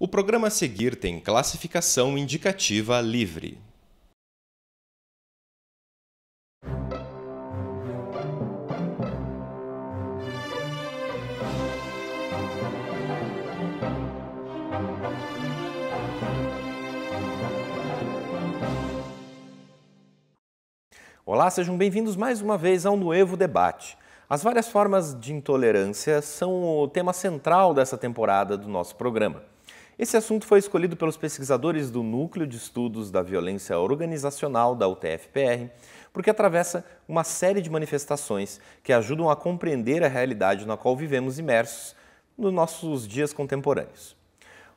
O programa a seguir tem classificação indicativa livre. Olá, sejam bem-vindos mais uma vez ao Nuevo Debate. As várias formas de intolerância são o tema central dessa temporada do nosso programa. Esse assunto foi escolhido pelos pesquisadores do Núcleo de Estudos da Violência Organizacional da UTFPR, porque atravessa uma série de manifestações que ajudam a compreender a realidade na qual vivemos imersos nos nossos dias contemporâneos.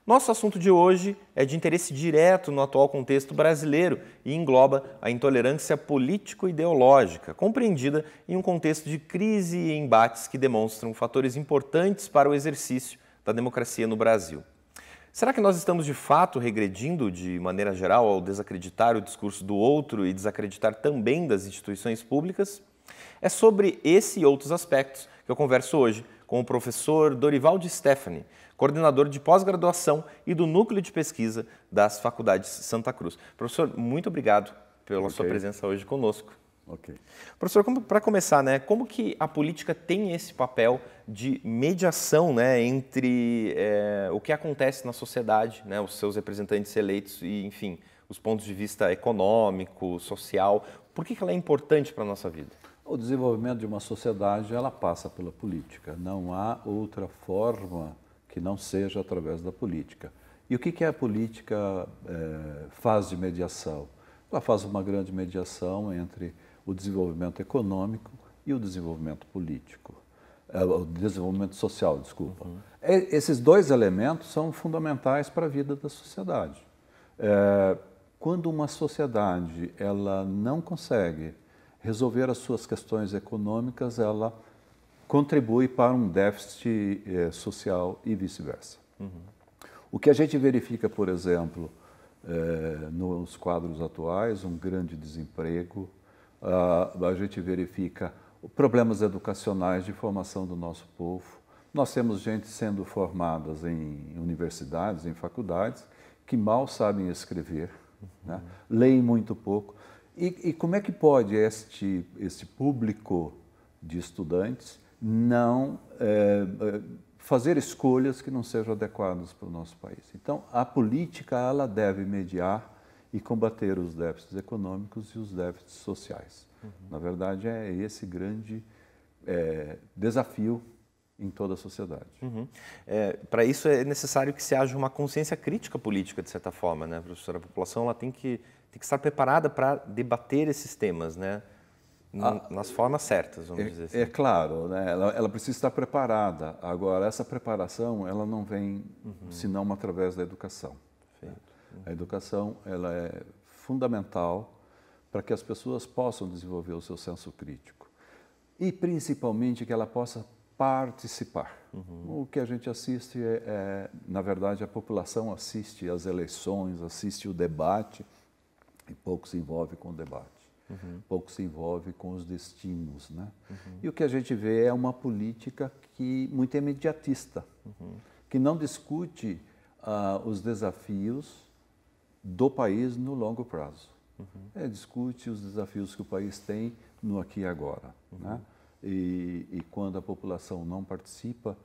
Nosso assunto de hoje é de interesse direto no atual contexto brasileiro e engloba a intolerância político-ideológica, compreendida em um contexto de crise e embates que demonstram fatores importantes para o exercício da democracia no Brasil. Será que nós estamos de fato regredindo, de maneira geral, ao desacreditar o discurso do outro e desacreditar também das instituições públicas? É sobre esse e outros aspectos que eu converso hoje com o professor Dorival de Stephanie, coordenador de pós-graduação e do núcleo de pesquisa das faculdades Santa Cruz. Professor, muito obrigado pela okay. sua presença hoje conosco. Ok. Professor, para começar, né, como que a política tem esse papel de mediação né, entre é, o que acontece na sociedade, né, os seus representantes eleitos e, enfim, os pontos de vista econômico, social? Por que, que ela é importante para a nossa vida? O desenvolvimento de uma sociedade, ela passa pela política. Não há outra forma que não seja através da política. E o que, que a política é, faz de mediação? Ela faz uma grande mediação entre o desenvolvimento econômico e o desenvolvimento político, é, o desenvolvimento social, desculpa. Uhum. É, esses dois elementos são fundamentais para a vida da sociedade. É, quando uma sociedade ela não consegue resolver as suas questões econômicas, ela contribui para um déficit é, social e vice-versa. Uhum. O que a gente verifica, por exemplo, nos quadros atuais, um grande desemprego, uh, a gente verifica problemas educacionais de formação do nosso povo. Nós temos gente sendo formadas em universidades, em faculdades, que mal sabem escrever, uhum. né? leem muito pouco. E, e, como é que pode este, este público de estudantes não é, fazer escolhas que não sejam adequadas para o nosso país? Então, a política ela deve mediar e combater os déficits econômicos e os déficits sociais. Uhum. Na verdade, é esse grande é, desafio em toda a sociedade. Uhum. É, Para isso é necessário que se haja uma consciência crítica política, de certa forma, né, professora? A população ela tem, que, tem que estar preparada para debater esses temas, né? nas formas certas, vamos é, dizer assim. É claro, né? ela, ela, precisa estar preparada. Agora, essa preparação ela não vem uhum. senão através da educação. A educação ela é fundamental para que as pessoas possam desenvolver o seu senso crítico e principalmente que ela possa participar. Uhum. O que a gente assiste é, é, na verdade, a população assiste às eleições, assiste o debate e pouco se envolve com o debate, uhum. pouco se envolve com os destinos, né? Uhum. E o que a gente vê é uma política que muito imediatista, uhum. que não discute uh, os desafios do país no longo prazo. Uhum. É, discute os desafios que o país tem no aqui e agora. Uhum. Né? E, e, quando a população não participa,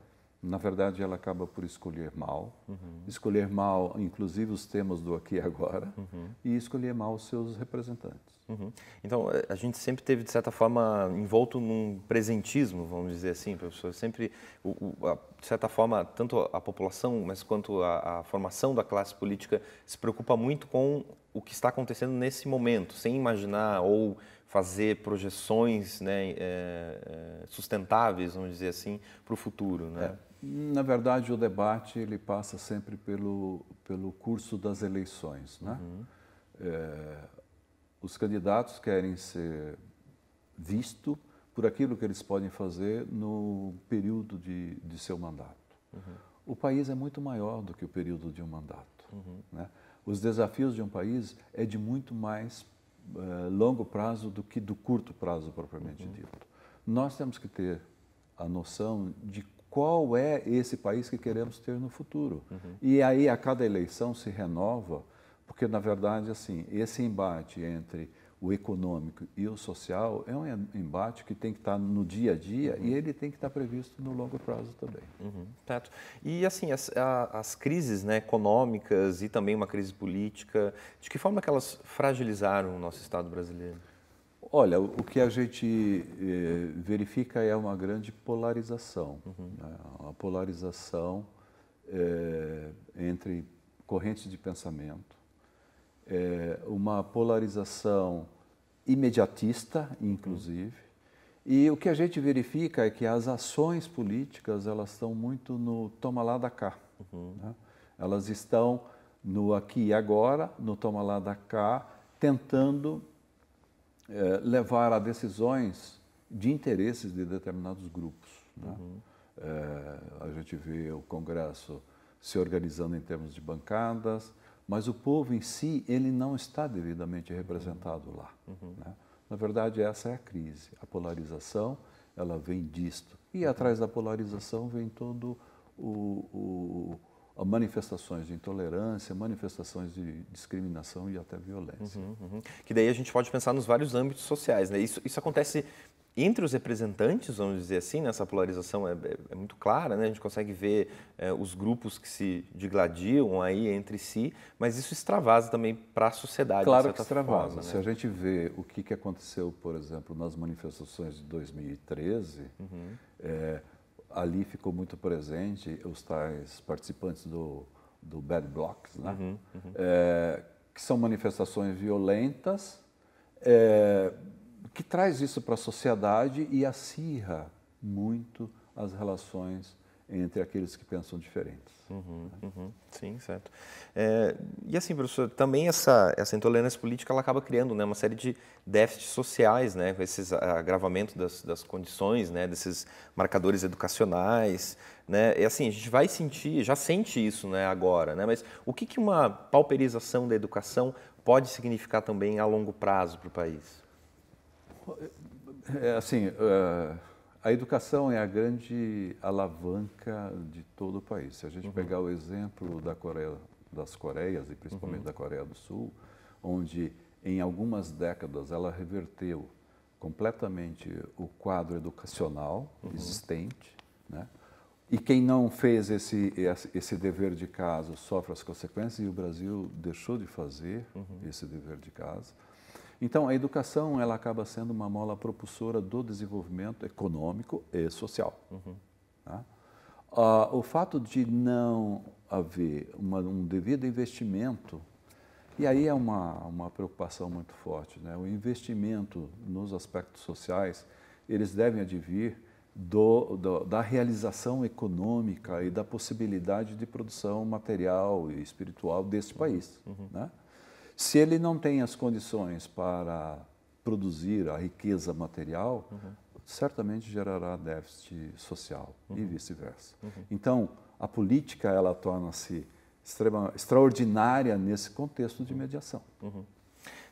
na verdade ela acaba por escolher mal, uhum. escolher mal, inclusive os temas do aqui e agora, uhum. e escolher mal os seus representantes. Uhum. Então eh, a gente sempre teve de certa forma envolto num presentismo, vamos dizer assim, professor. Sempre, o, o, a, de certa forma, tanto a população, mas quanto a, a formação da classe política se preocupa muito com o que está acontecendo nesse momento, sem imaginar ou fazer projeções né, é, sustentáveis, vamos dizer assim, para o futuro. Né? É. Na verdade, o debate ele passa sempre pelo, pelo curso das eleições. Né? Uhum. É, os candidatos querem ser visto por aquilo que eles podem fazer no período de, de seu mandato. Uhum. O país é muito maior do que o período de um mandato. Uhum. Né? Os desafios de um país é de muito mais uh, longo prazo do que do curto prazo propriamente uhum. dito. Nós temos que ter a noção de qual é esse país que queremos ter no futuro. Uhum. E aí a cada eleição se renova, porque na verdade assim, esse embate entre o econômico e o social é um embate que tem que estar no dia a dia uhum. e ele tem que estar previsto no longo prazo também. Uhum, certo. E assim, as, a, as crises né, econômicas e também uma crise política, de que forma que elas fragilizaram o nosso Estado brasileiro? Olha, o que a gente eh, verifica é uma grande polarização. Uhum. Né? Uma polarização eh, entre correntes de pensamento, eh, uma polarização imediatista, inclusive, uhum. e o que a gente verifica é que as ações políticas elas estão muito no toma lá da cá. Uhum. Né? Elas estão no aqui e agora, no toma lá da cá, tentando é, levar a decisões de interesses de determinados grupos. Né? Uhum. É, a gente vê o Congresso se organizando em termos de bancadas, mas o povo em si ele não está devidamente representado uhum. lá. Uhum. Né? Na verdade, essa é a crise. A polarização ela vem disto. E uhum. atrás da polarização vem todo o, o, manifestações de intolerância, manifestações de discriminação e até violência. Uhum, uhum. Que daí a gente pode pensar nos vários âmbitos sociais, né? Isso, isso acontece entre os representantes, vamos dizer assim, né? essa polarização é, é, é, muito clara, né? a gente consegue ver é, os grupos que se digladiam aí entre si, mas isso extravasa também para a sociedade. Claro que extravasa. Forma, né? Se a gente vê o que, que aconteceu, por exemplo, nas manifestações de 2013, uhum. Eh, ali ficou muito presente os tais participantes do, do Bad Blocks, né? Uhum, uhum. É, que são manifestações violentas, é, que traz isso para a sociedade e acirra muito as relações entre aqueles que pensam diferentes. Uhum, uhum. Sim, certo. É, e assim, professor, também essa, essa intolerância política ela acaba criando né, uma série de déficits sociais, né, com esses agravamento das, das condições, né, desses marcadores educacionais. Né, e assim, a gente vai sentir, já sente isso né, agora, né, mas o que, que uma pauperização da educação pode significar também a longo prazo para o país? É, assim, uh a educação é a grande alavanca de todo o país. Se a gente uhum. pegar o exemplo da Coreia, das Coreias, e principalmente uhum. da Coreia do Sul, onde em algumas décadas ela reverteu completamente o quadro educacional uhum. existente, né? E quem não fez esse, esse dever de casa sofre as consequências, e o Brasil deixou de fazer uhum. esse dever de casa. Então, a educação ela acaba sendo uma mola propulsora do desenvolvimento econômico e social. Uhum. Tá? Ah, o fato de não haver uma, um devido investimento, e aí é uma, uma preocupação muito forte, né? o investimento nos aspectos sociais, eles devem advir do, do, da realização econômica e da possibilidade de produção material e espiritual deste país. Uhum. Né? Se ele não tem as condições para produzir a riqueza material, uhum. certamente gerará déficit social uhum. e vice-versa. Uhum. Então, a política ela torna-se extraordinária nesse contexto de uhum. mediação. Uhum.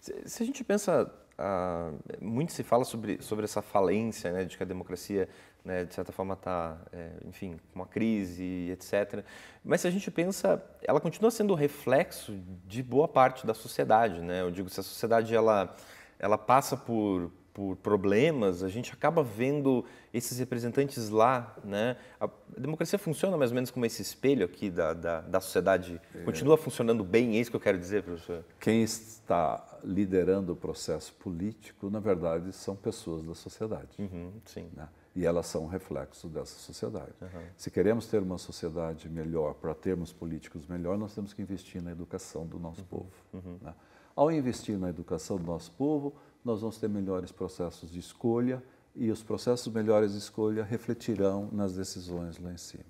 Se, se, a gente pensa, ah, muito se fala sobre, sobre essa falência né, de que a democracia né, de certa forma está, é, enfim, com uma crise, etc. Mas se a gente pensa, ela continua sendo o reflexo de boa parte da sociedade, né? Eu digo, se a sociedade ela, ela passa por, por problemas, a gente acaba vendo esses representantes lá, né? A democracia funciona mais ou menos como esse espelho aqui da, da, da sociedade. É. Continua funcionando bem, é isso que eu quero dizer, professor? Quem está liderando o processo político, na verdade, são pessoas da sociedade. Uhum, sim. Né? e elas são reflexos reflexo dessa sociedade. Uhum. Se queremos ter uma sociedade melhor, para termos políticos melhor, nós temos que investir na educação do nosso uhum. povo. Uhum. Né? Ao investir na educação do nosso povo, nós vamos ter melhores processos de escolha e os processos melhores de escolha refletirão nas decisões lá em cima.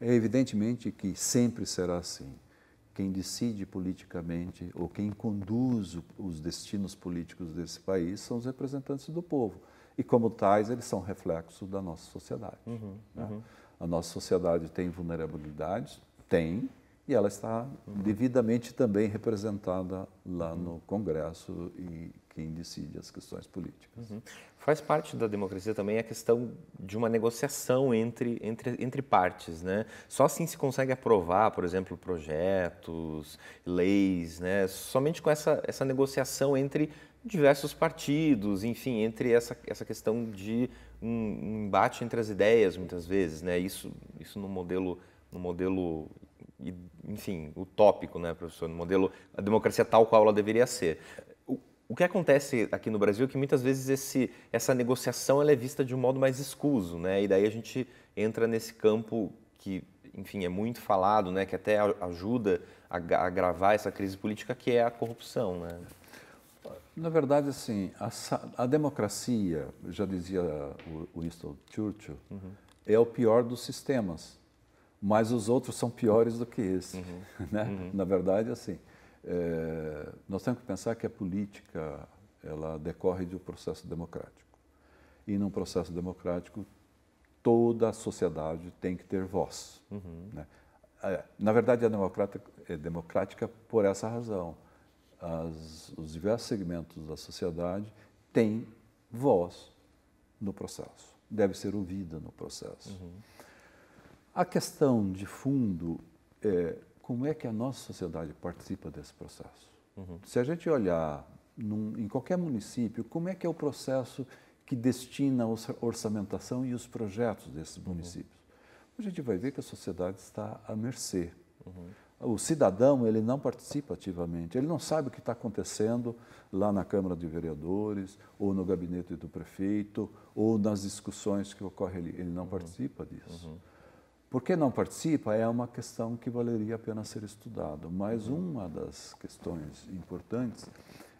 É evidentemente que sempre será assim. Quem decide politicamente ou quem conduz os destinos políticos desse país são os representantes do povo e como tais eles são reflexo da nossa sociedade. Uhum, né? uhum. A nossa sociedade tem vulnerabilidades, tem, e ela está uhum. devidamente também representada lá uhum. no Congresso e quem decide as questões políticas. Uhum. Faz parte da democracia também a questão de uma negociação entre, entre, entre partes, né? Só assim se consegue aprovar, por exemplo, projetos, leis, né? Somente com essa, essa negociação entre diversos partidos, enfim, entre essa, essa questão de um, um embate entre as ideias, muitas vezes, né? Isso, isso no modelo, no modelo enfim, utópico, né, professor? No modelo, a democracia tal qual ela deveria ser. O, o que acontece aqui no Brasil é que muitas vezes esse, essa negociação ela é vista de um modo mais escuso, né? E daí a gente entra nesse campo que, enfim, é muito falado, né? Que até ajuda a agravar essa crise política, que é a corrupção, né? Na verdade, assim, a, a democracia, já dizia o Winston Churchill, uhum. é o pior dos sistemas, mas os outros são piores do que esse. Uhum. Né? Uhum. Na verdade, assim, é, nós temos que pensar que a política ela decorre de um processo democrático. E num processo democrático, toda a sociedade tem que ter voz. Uhum. Né? É, na verdade, a democrática, é democrática por essa razão as, os diversos segmentos da sociedade têm voz no processo, deve ser ouvida no processo. Uhum. A questão de fundo é como é que a nossa sociedade participa desse processo. Uhum. Se a gente olhar num, em qualquer município, como é que é o processo que destina a orçamentação e os projetos desses uhum. municípios? Uhum. A gente vai ver que a sociedade está à mercê. Uhum o cidadão ele não participa ativamente, ele não sabe o que está acontecendo lá na Câmara de Vereadores, ou no gabinete do prefeito, ou nas discussões que ocorrem ali. Ele não uhum. participa disso. Uhum. Por que não participa é uma questão que valeria a pena ser estudada, mas uhum. uma das questões importantes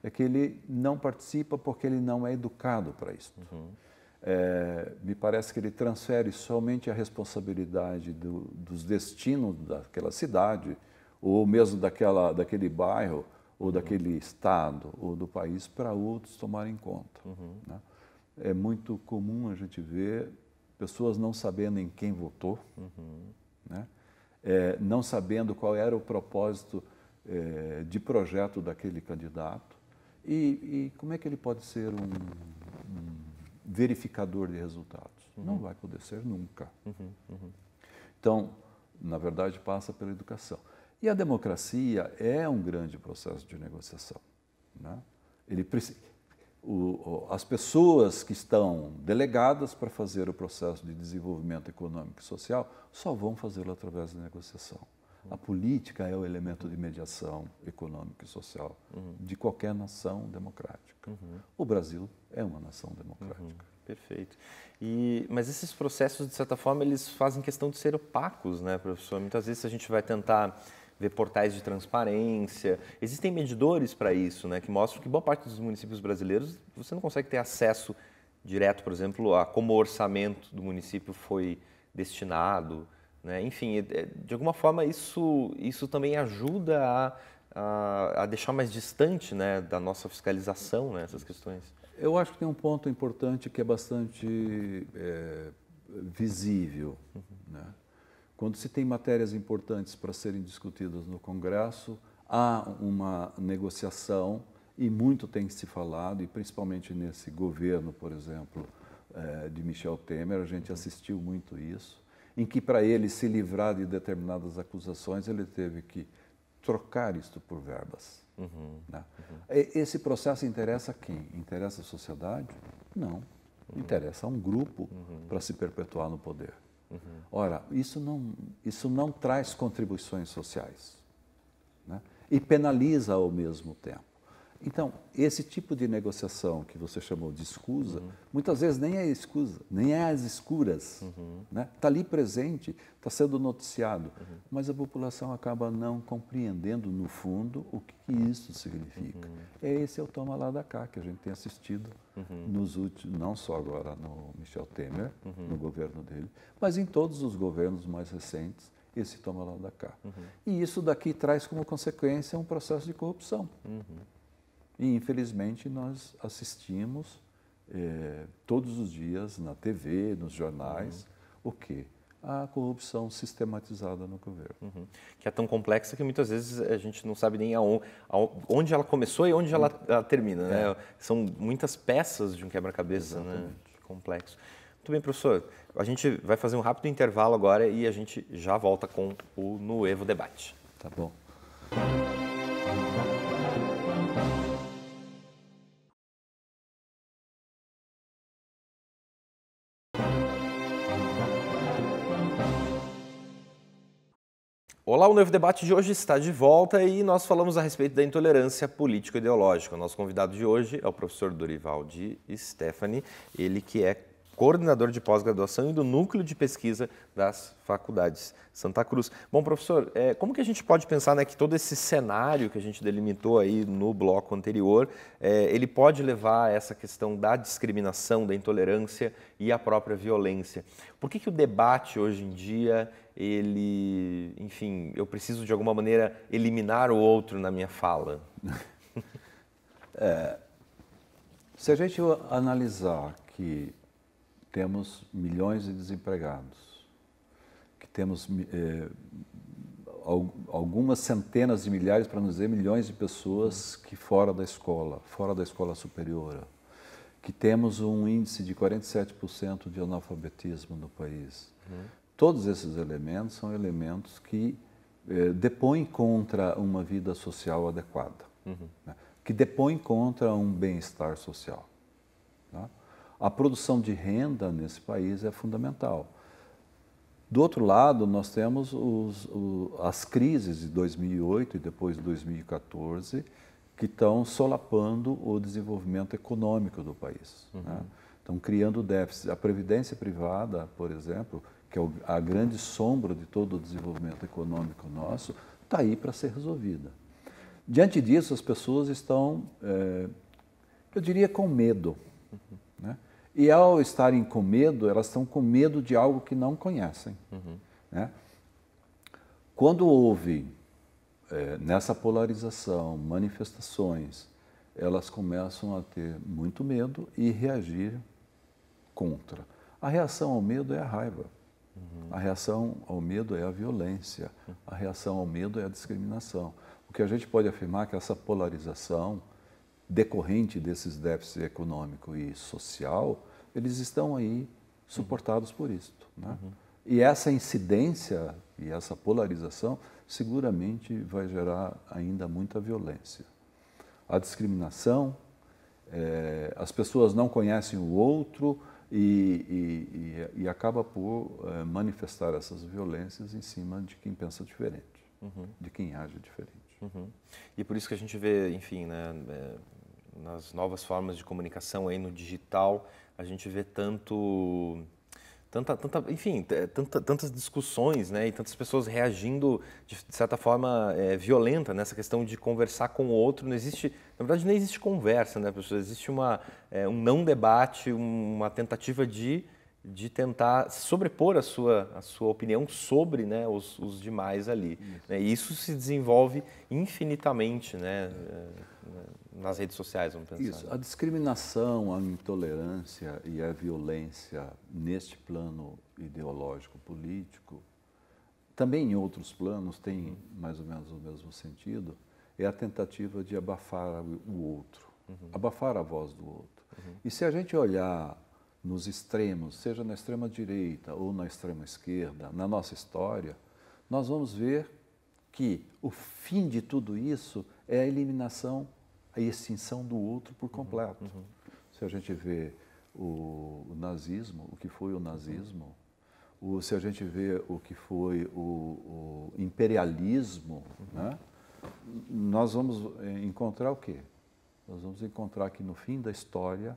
é que ele não participa porque ele não é educado para isso. Uhum é, me parece que ele transfere somente a responsabilidade do, dos destinos daquela cidade, ou mesmo daquela, daquele bairro, ou uhum. daquele estado, ou do país, para outros tomarem conta. Uhum. Né? É muito comum a gente ver pessoas não sabendo em quem votou, uhum. né? é, não sabendo qual era o propósito é, de projeto daquele candidato e, e como é que ele pode ser um verificador de resultados. Uhum. Não vai poder ser nunca. Uhum. Uhum. Então, na verdade, passa pela educação. E a democracia é um grande processo de negociação. Né? Ele precisa, o, as pessoas que estão delegadas para fazer o processo de desenvolvimento econômico e social só vão fazê-lo através da negociação. Uhum. A política é o elemento de mediação econômica e social uhum. de qualquer nação democrática. Uhum. O Brasil é uma nação democrática. Uhum. Perfeito. E, mas esses processos, de certa forma, eles fazem questão de ser opacos, né, professor? Muitas vezes a gente vai tentar ver portais de transparência. Existem medidores para isso, né, que mostram que boa parte dos municípios brasileiros você não consegue ter acesso direto, por exemplo, a como o orçamento do município foi destinado. Né? Enfim, é, é, de alguma forma, isso, isso também ajuda a, a, a deixar mais distante né, da nossa fiscalização né, essas questões. Eu acho que tem um ponto importante que é bastante é, visível. Uhum. Né? Quando se tem matérias importantes para serem discutidas no Congresso, há uma negociação e muito tem se falado, e principalmente nesse governo, por exemplo, é, de Michel Temer, a gente assistiu muito isso, em que para ele se livrar de determinadas acusações, ele teve que trocar isto por verbas. Uhum, né? uhum. Esse processo interessa quem? Interessa a sociedade? Não. Uhum. Interessa a um grupo uhum. para se perpetuar no poder. Uhum. Ora, isso não, isso não traz contribuições sociais né? e penaliza ao mesmo tempo. Então, esse tipo de negociação que você chamou de escusa, uhum. muitas vezes nem é escusa, nem é as escuras. Está uhum. né? Tá ali presente, está sendo noticiado, uhum. mas a população acaba não compreendendo, no fundo, o que isso significa. É esse é o toma lá da cá que a gente tem assistido nos últimos, não só agora no Michel Temer, no governo dele, mas em todos os governos mais recentes, esse toma lá da cá. E isso daqui traz como consequência um processo de corrupção. E, infelizmente, nós assistimos eh, todos os dias na TV, nos jornais, uhum. o quê? A corrupção sistematizada no governo. Uhum. Que é tão complexa que muitas vezes a gente não sabe nem aonde, aonde ela começou e onde ela, hum. ela termina. Né? É. Né? São muitas peças de um quebra-cabeça né? complexo. Muito bem, professor. A gente vai fazer um rápido intervalo agora e a gente já volta com o Nuevo Debate. Tá bom. Olá, o Noivo Debate de hoje está de volta e nós falamos a respeito da intolerância político-ideológica. O nosso convidado de hoje é o professor Dorival de Stephanie, ele que é coordenador de pós-graduação e do núcleo de pesquisa das faculdades Santa Cruz. Bom, professor, é, como que a gente pode pensar né, que todo esse cenário que a gente delimitou aí no bloco anterior, é, ele pode levar a essa questão da discriminação, da intolerância e a própria violência? Por que, que o debate hoje em dia ele, enfim, eu preciso de alguma maneira eliminar o outro na minha fala. É, se a gente analisar que temos milhões de desempregados, que temos eh, algumas centenas de milhares, para não dizer milhões de pessoas que fora da escola, fora da escola superior, que temos um índice de 47% de analfabetismo no país. Uhum. Todos esses elementos são elementos que eh, depõem contra uma vida social adequada, uhum. né? que depõem contra um bem-estar social. Tá? a produção de renda nesse país é fundamental. Do outro lado, nós temos os, o, as crises de 2008 e depois de 2014, que estão solapando o desenvolvimento econômico do país. Uhum. Né? Estão criando déficit. A previdência privada, por exemplo, que é a grande sombra de todo o desenvolvimento econômico nosso, está aí para ser resolvida. Diante disso, as pessoas estão, é, eu diria, com medo. Uhum e ao estarem com medo, elas estão com medo de algo que não conhecem. Uhum. Né? Quando houve é, nessa polarização manifestações, elas começam a ter muito medo e reagir contra. A reação ao medo é a raiva. Uhum. A reação ao medo é a violência. A reação ao medo é a discriminação. O que a gente pode afirmar é que essa polarização decorrente desses déficits econômico e social, eles estão aí suportados uhum. por isto. Né? Uhum. E essa incidência e essa polarização seguramente vai gerar ainda muita violência. A discriminação, é, as pessoas não conhecem o outro e, e, e, e acaba por é, manifestar essas violências em cima de quem pensa diferente, uhum. de quem age diferente. Uhum. E por isso que a gente vê, enfim, né, é, nas novas formas de comunicação aí no digital, a gente vê tanto tanta, tanta enfim, tanta, tantas discussões, né, e tantas pessoas reagindo de certa forma é, violenta nessa questão de conversar com o outro. Não existe, na verdade, não existe conversa, né, pessoas. Existe uma é, um não debate, uma tentativa de de tentar sobrepor a sua, a sua opinião sobre né, os, os demais ali. Isso. Né? E isso se desenvolve infinitamente né, eh, nas redes sociais, vamos pensar. Isso. Né? A discriminação, a intolerância e a violência neste plano ideológico político, também em outros planos tem uhum. mais ou menos o mesmo sentido, é a tentativa de abafar o outro, uhum. abafar a voz do outro. Uhum. E se a gente olhar nos extremos, seja na extrema direita ou na extrema esquerda, na nossa história, nós vamos ver que o fim de tudo isso é a eliminação, a extinção do outro por completo. Uhum. uhum. Se a gente vê o, o, nazismo, o que foi o nazismo, o, se a gente vê o que foi o, o imperialismo, uhum. né, nós vamos eh, encontrar o quê? Nós vamos encontrar que no fim da história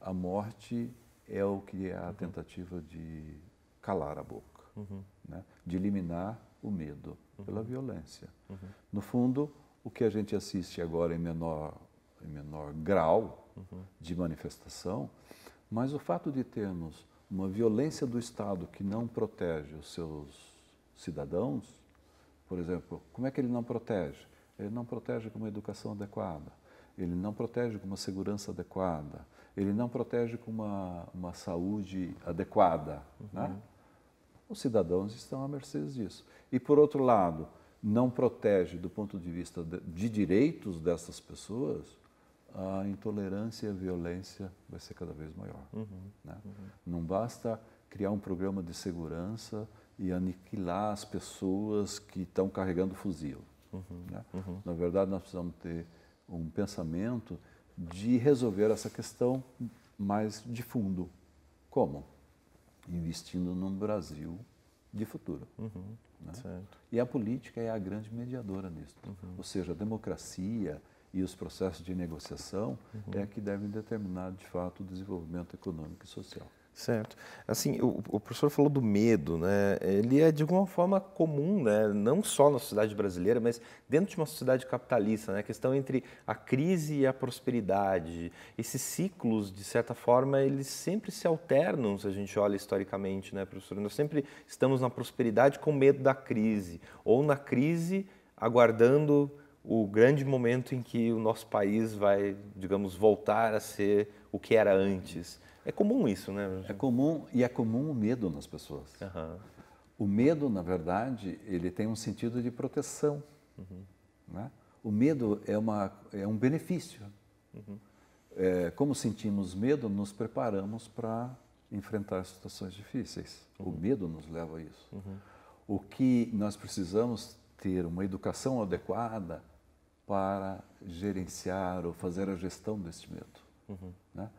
a morte é o que é a uhum. tentativa de calar a boca, uhum. né? de eliminar o medo uhum. pela violência. Uhum. No fundo, o que a gente assiste agora em menor, em menor grau de manifestação, mas o fato de termos uma violência do Estado que não protege os seus cidadãos, por exemplo, como é que ele não protege? Ele não protege com uma educação adequada ele não protege com uma segurança adequada, ele não protege com uma, uma saúde adequada. Uhum. Né? Os cidadãos estão à mercê disso. E, por outro lado, não protege, do ponto de vista de, de direitos dessas pessoas, a intolerância e a violência vai ser cada vez maior. Uhum. Né? Uhum. Não basta criar um programa de segurança e aniquilar as pessoas que estão carregando fuzil. Uhum. Né? Uhum. Na verdade, nós precisamos ter um pensamento de resolver essa questão mais de fundo. Como? Investindo num Brasil de futuro. Uhum, né? E a política é a grande mediadora nisso. Uhum. Ou seja, a democracia e os processos de negociação uhum. é que devem determinar, de fato, o desenvolvimento econômico e social. Certo. Assim, o, o, professor falou do medo, né? Ele é de alguma forma comum, né? Não só na sociedade brasileira, mas dentro de uma sociedade capitalista, né? A questão entre a crise e a prosperidade. Esses ciclos, de certa forma, eles sempre se alternam, se a gente olha historicamente, né, professor? Nós sempre estamos na prosperidade com medo da crise, ou na crise aguardando o grande momento em que o nosso país vai, digamos, voltar a ser o que era antes. É comum isso, né? É comum e é comum o medo nas pessoas. Uhum. O medo, na verdade, ele tem um sentido de proteção. Uhum. Né? O medo é, uma, é um benefício. Uhum. É, como sentimos medo, nos preparamos para enfrentar situações difíceis. O uhum. medo nos leva a isso. Uhum. O que nós precisamos ter uma educação adequada para gerenciar ou fazer a gestão deste medo. Uhum. Né?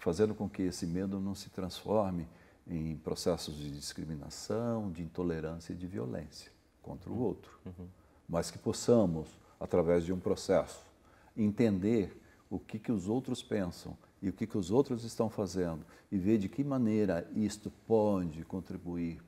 fazendo com que esse medo não se transforme em processos de discriminação, de intolerância e de violência contra o uhum. outro. Uhum. Mas que possamos, através de um processo, entender o que, que os outros pensam e o que, que os outros estão fazendo e ver de que maneira isto pode contribuir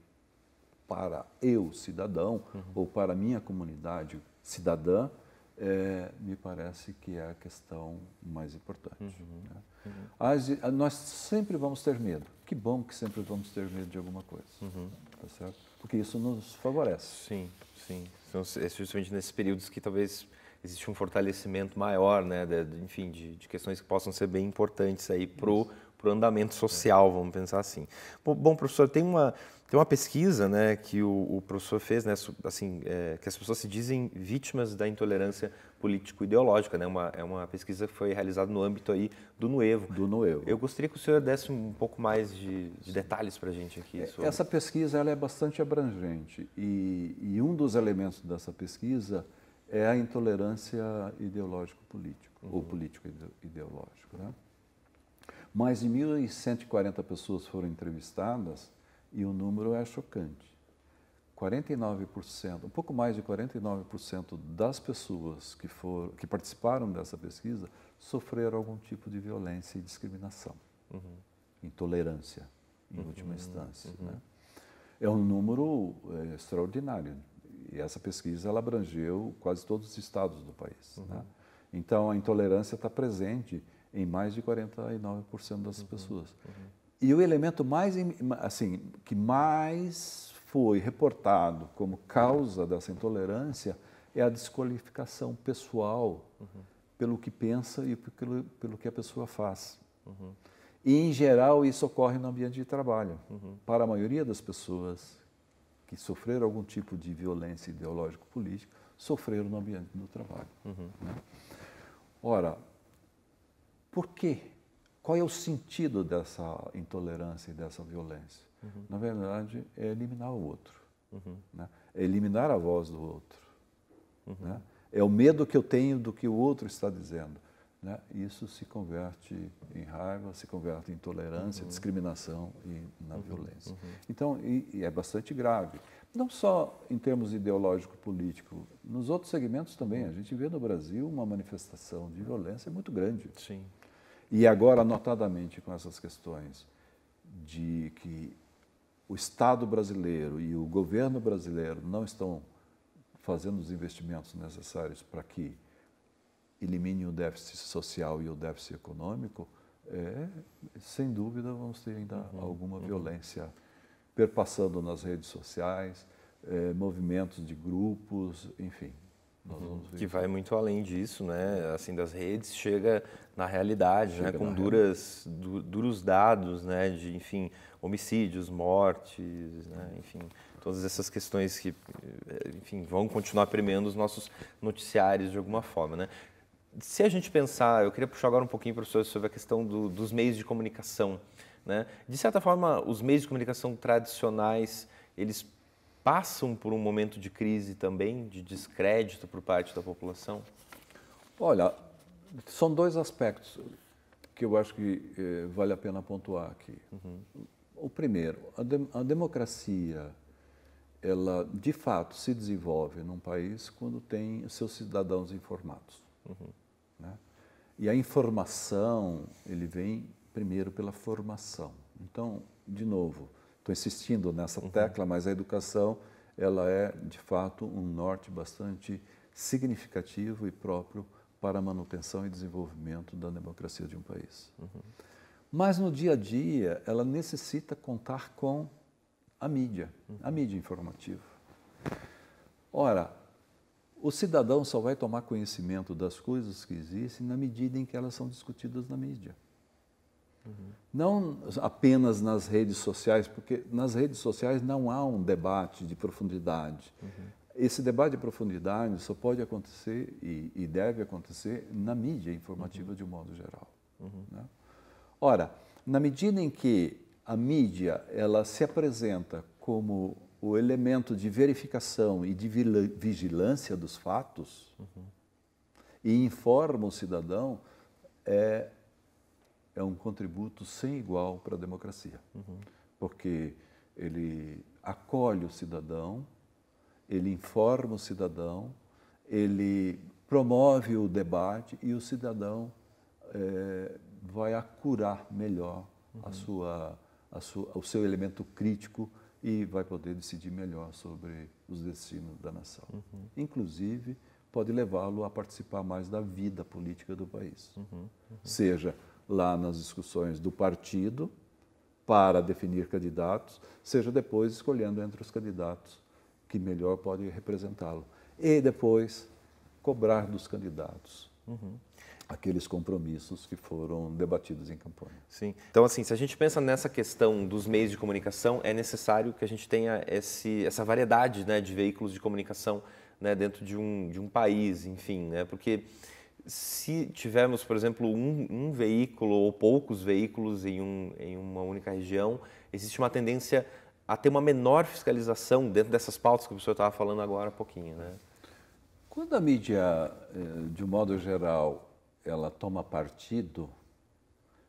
para eu, cidadão, uhum. ou para a minha comunidade cidadã, é, me parece que é a questão mais importante. Uhum, né? uhum. As, nós sempre vamos ter medo. Que bom que sempre vamos ter medo de alguma coisa, uhum. tá certo? Porque isso nos favorece. Sim, sim. Então, é justamente nesses períodos que talvez existe um fortalecimento maior, né? De, enfim, de, de, questões que possam ser bem importantes aí pro para o andamento é. social, vamos pensar assim. Bom, professor, tem uma, tem uma pesquisa né, que o, o professor fez, né, assim, é, que as pessoas se dizem vítimas da intolerância político-ideológica. Né? Uma, é uma pesquisa que foi realizada no âmbito aí do Nuevo. Do Nuevo. Eu gostaria que o senhor desse um pouco mais de, de detalhes para a gente aqui. É, sobre... Essa pesquisa ela é bastante abrangente e, e um dos elementos dessa pesquisa é a intolerância ideológico-político, uhum. ou político-ideológico. Né? Mais de 1.140 pessoas foram entrevistadas e o número é chocante. 49%, um pouco mais de 49% das pessoas que, foram, que participaram dessa pesquisa sofreram algum tipo de violência e discriminação, uhum. intolerância, em uhum. última instância. Uhum. Né? É um número é, extraordinário. E essa pesquisa ela abrangeu quase todos os estados do país. Né? Uhum. Então, a intolerância está presente em mais de 49% das uhum, pessoas. Uhum. E o elemento mais, assim, que mais foi reportado como causa dessa intolerância é a desqualificação pessoal uhum. pelo que pensa e pelo, pelo que a pessoa faz. Uhum. E, em geral, isso ocorre no ambiente de trabalho. Uhum. Para a maioria das pessoas que sofreram algum tipo de violência ideológico-política, sofreram no ambiente do trabalho. Uhum. Né? Ora, por quê? Qual é o sentido dessa intolerância e dessa violência? Uhum. Na verdade, é eliminar o outro, uhum. né? é eliminar a voz do outro. Uhum. Né? É o medo que eu tenho do que o outro está dizendo. Né? Isso se converte em raiva, se converte em intolerância, uhum. discriminação e na uhum. violência. Uhum. Então, e, e é bastante grave. Não só em termos ideológico-político, nos outros segmentos também. A gente vê no Brasil uma manifestação de violência muito grande. Sim. E agora, notadamente, com essas questões de que o Estado brasileiro e o governo brasileiro não estão fazendo os investimentos necessários para que elimine o déficit social e o déficit econômico, é, sem dúvida vamos ter ainda uhum, alguma uhum. violência perpassando nas redes sociais, é, movimentos de grupos, enfim que vai muito além disso, né? Assim, das redes chega na realidade, né? chega né? Com duras, du, duros dados, né? De, enfim, homicídios, mortes, né? enfim, todas essas questões que, eh, enfim, vão continuar premiando os nossos noticiários de alguma forma, né? Se a gente pensar, eu queria puxar agora um pouquinho, professor, sobre a questão do, dos meios de comunicação, né? De certa forma, os meios de comunicação tradicionais, eles passam por um momento de crise também, de descrédito por parte da população? Olha, são dois aspectos que eu acho que eh, vale a pena pontuar aqui. Uhum. O primeiro, a, de a democracia, ela de fato se desenvolve num país quando tem seus cidadãos informados. Uhum. Né? E a informação, ele vem primeiro pela formação. Então, de novo, Estou insistindo nessa uhum. tecla, mas a educação ela é de fato um norte bastante significativo e próprio para a manutenção e desenvolvimento da democracia de um país. Uhum. Mas no dia a dia ela necessita contar com a mídia, uhum. a mídia informativa. Ora, o cidadão só vai tomar conhecimento das coisas que existem na medida em que elas são discutidas na mídia. Não apenas nas redes sociais, porque nas redes sociais não há um debate de profundidade. Uhum. Esse debate de profundidade só pode acontecer e, e deve acontecer na mídia informativa uhum. de um modo geral. Né? Ora, na medida em que a mídia ela se apresenta como o elemento de verificação e de vigilância dos fatos e informa o cidadão, é, é um contributo sem igual para a democracia, uhum. porque ele acolhe o cidadão, ele informa o cidadão, ele promove o debate e o cidadão é, vai acurar melhor uhum. a sua, a sua, o seu elemento crítico e vai poder decidir melhor sobre os destinos da nação. Uhum. Inclusive, pode levá-lo a participar mais da vida política do país. Uhum. uhum. Seja lá nas discussões do partido para definir candidatos, seja depois escolhendo entre os candidatos que melhor podem representá-lo. E depois cobrar dos candidatos. Uhum aqueles compromissos que foram debatidos em campanha. Sim. Então, assim, se a gente pensa nessa questão dos meios de comunicação, é necessário que a gente tenha esse, essa variedade né, de veículos de comunicação né, dentro de um, de um país, enfim, né, porque se tivermos, por exemplo, um, um, veículo ou poucos veículos em, um, em uma única região, existe uma tendência a ter uma menor fiscalização dentro dessas pautas que o senhor estava falando agora há pouquinho, né? Quando a mídia, eh, de um modo geral, ela toma partido,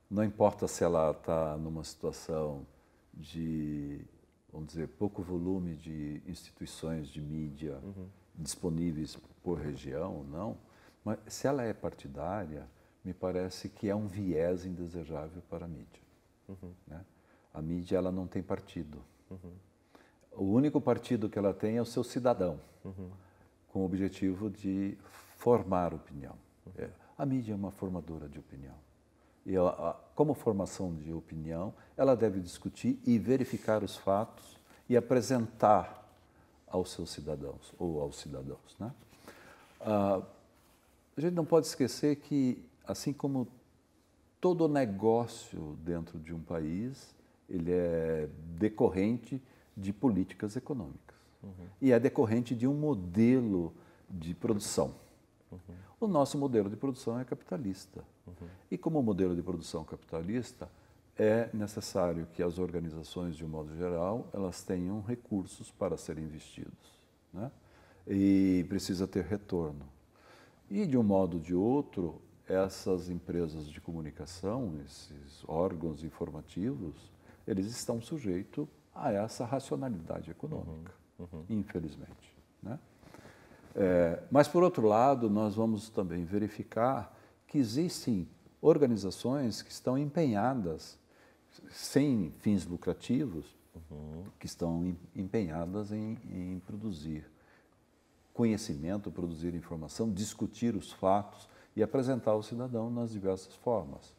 não importa se ela está numa situação de, vamos dizer, pouco volume de instituições de mídia uhum. disponíveis por região ou não, mas se ela é partidária, me parece que é um viés indesejável para a mídia. Uhum. Né? A mídia ela não tem partido. Uhum. O único partido que ela tem é o seu cidadão, uhum. com o objetivo de formar opinião. Uhum. É. A mídia é uma formadora de opinião. E ela, como formação de opinião, ela deve discutir e verificar os fatos e apresentar aos seus cidadãos ou aos cidadãos. Né? Ah, a gente não pode esquecer que, assim como todo negócio dentro de um país, ele é decorrente de políticas econômicas uhum. e é decorrente de um modelo de produção. Uhum. O nosso modelo de produção é capitalista. Uhum. E como modelo de produção capitalista, é necessário que as organizações, de um modo geral, elas tenham recursos para serem investidos. Né? E precisa ter retorno. E, de um modo ou de outro, essas empresas de comunicação, esses órgãos informativos, eles estão sujeitos a essa racionalidade econômica, uhum, uhum. infelizmente. Né? É, mas, por outro lado, nós vamos também verificar que existem organizações que estão empenhadas, sem fins lucrativos, uhum. que estão empenhadas em, em produzir conhecimento, produzir informação, discutir os fatos e apresentar ao cidadão nas diversas formas.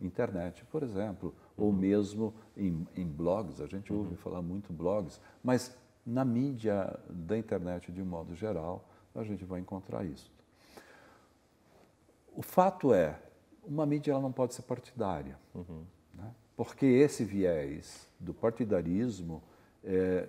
Internet, por exemplo, uhum. ou mesmo em, em, blogs, a gente ouve uhum. falar muito blogs, mas na mídia da internet de um modo geral, a gente vai encontrar isso. O fato é, uma mídia ela não pode ser partidária, uhum. né? porque esse viés do partidarismo é,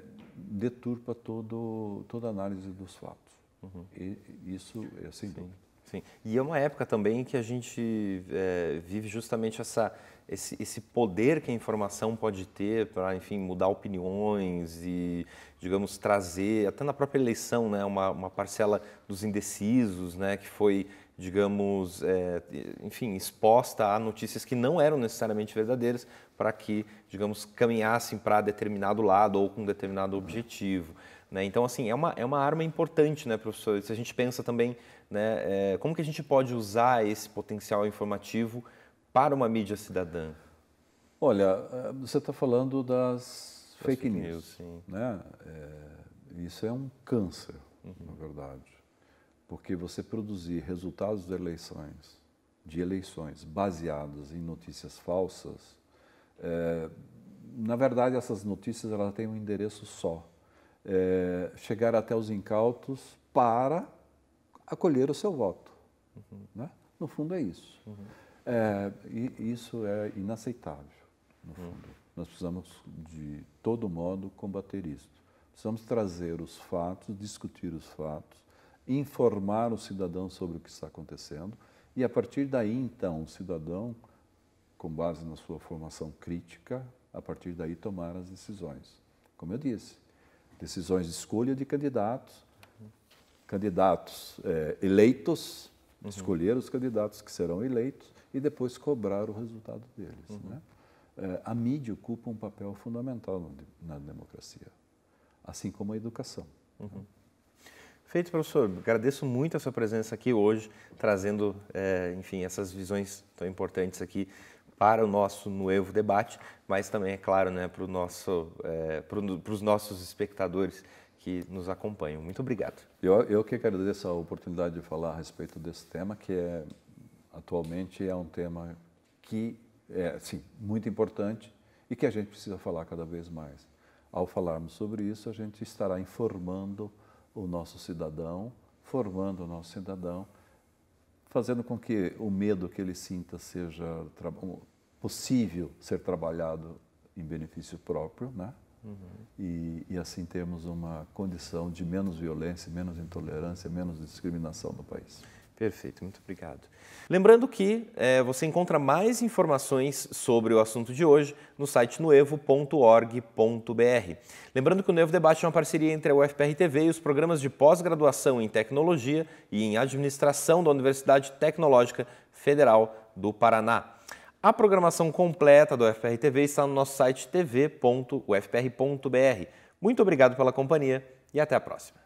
deturpa todo, toda análise dos fatos. Uhum. E, isso é sem Sim. dúvida. Sim. E é uma época também que a gente é, vive justamente essa, esse, esse, poder que a informação pode ter para, enfim, mudar opiniões e, digamos, trazer, até na própria eleição, né, uma, uma parcela dos indecisos, né, que foi digamos, é, enfim, exposta a notícias que não eram necessariamente verdadeiras para que, digamos, caminhassem para determinado lado ou com determinado objetivo. Né? Então, assim, é uma, é uma arma importante, né, professor? Se a gente pensa também, né, é, como que a gente pode usar esse potencial informativo para uma mídia cidadã? Olha, eh, você está falando das, das fake, fake, news, news né? É, isso é um câncer, uhum. na verdade. Porque você produzir resultados de eleições, de eleições baseadas em notícias falsas, é, na verdade essas notícias ela tem um endereço só, é, chegar até os incautos para acolher o seu voto, uhum. né? No fundo é isso. Uhum. É, e isso é inaceitável, no uhum. fundo. Uhum. Nós precisamos, de todo modo, combater isso. Precisamos trazer os fatos, discutir os fatos, informar o cidadão sobre o que está acontecendo e, a partir daí, então, o cidadão, com base na sua formação crítica, a partir daí tomar as decisões. Como eu disse, decisões de escolha de candidatos, candidatos é, eleitos, uhum. escolher os candidatos que serão eleitos e depois cobrar o resultado deles. Uhum. Né? É, a mídia ocupa um papel fundamental na, democracia, assim como a educação. Uhum. Né? Feito, professor. Agradeço muito a sua presença aqui hoje, trazendo, é, enfim, essas visões tão importantes aqui para o nosso novo debate, mas também, é claro, né, para nosso, é, os nossos espectadores que nos acompanham. Muito obrigado. Eu, eu que agradeço a oportunidade de falar a respeito desse tema, que é, atualmente é um tema que é sim, muito importante e que a gente precisa falar cada vez mais. Ao falarmos sobre isso, a gente estará informando o nosso cidadão, formando o nosso cidadão, fazendo com que o medo que ele sinta seja possível ser trabalhado em benefício próprio, né? Uhum. E, e, assim temos uma condição de menos violência, menos intolerância, menos discriminação no país. Perfeito, muito obrigado. Lembrando que é, você encontra mais informações sobre o assunto de hoje no site noevo.org.br. Lembrando que o Nevo Debate é uma parceria entre a UFPR TV e os programas de pós-graduação em tecnologia e em administração da Universidade Tecnológica Federal do Paraná. A programação completa do UFPR TV está no nosso site tv.ufpr.br. Muito obrigado pela companhia e até a próxima.